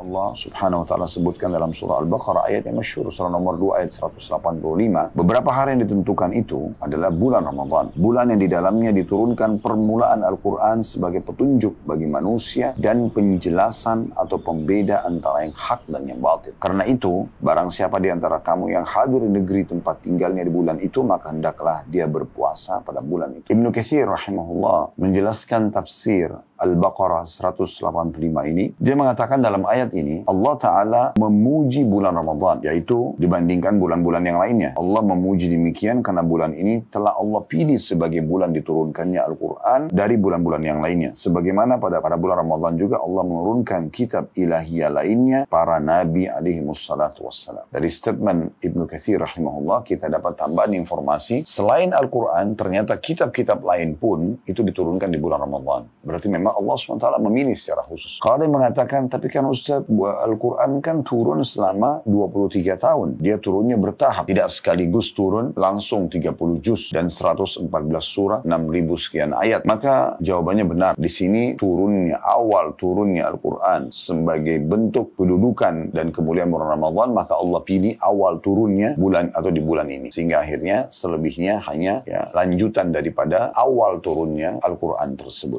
Allah Subhanahu wa taala sebutkan dalam surah Al-Baqarah ayat yang masyhur surah nomor 2 ayat 185. Beberapa hari yang ditentukan itu adalah bulan Ramadan, bulan yang di dalamnya diturunkan permulaan Al-Qur'an sebagai petunjuk bagi manusia dan penjelasan atau pembeda antara yang hak dan yang batil. Karena itu, barang siapa di antara kamu yang hadir di negeri tempat tinggalnya di bulan itu, maka hendaklah dia berpuasa pada bulan itu. Ibnu Katsir rahimahullah menjelaskan tafsir Al-Baqarah 185 ini, dia mengatakan dalam ayat ini, Allah Ta'ala memuji bulan Ramadan, yaitu dibandingkan bulan-bulan yang lainnya. Allah memuji demikian karena bulan ini telah Allah pilih sebagai bulan diturunkannya Al-Quran dari bulan-bulan yang lainnya. Sebagaimana pada pada bulan Ramadan juga Allah menurunkan kitab ilahiyah lainnya para nabi alaihi wassalatu wassalam. Dari statement Ibnu Kathir rahimahullah, kita dapat tambahan informasi, selain Al-Quran, ternyata kitab-kitab lain pun itu diturunkan di bulan Ramadan. Berarti memang Allah SWT memilih secara khusus. Kalau ada yang mengatakan, tapi kan Ustaz, Al-Quran kan turun selama 23 tahun. Dia turunnya bertahap. Tidak sekaligus turun langsung 30 juz dan 114 surah, 6000 sekian ayat. Maka jawabannya benar. Di sini turunnya, awal turunnya Al-Quran sebagai bentuk kedudukan dan kemuliaan bulan Ramadan, maka Allah pilih awal turunnya bulan atau di bulan ini. Sehingga akhirnya selebihnya hanya ya, lanjutan daripada awal turunnya Al-Quran tersebut.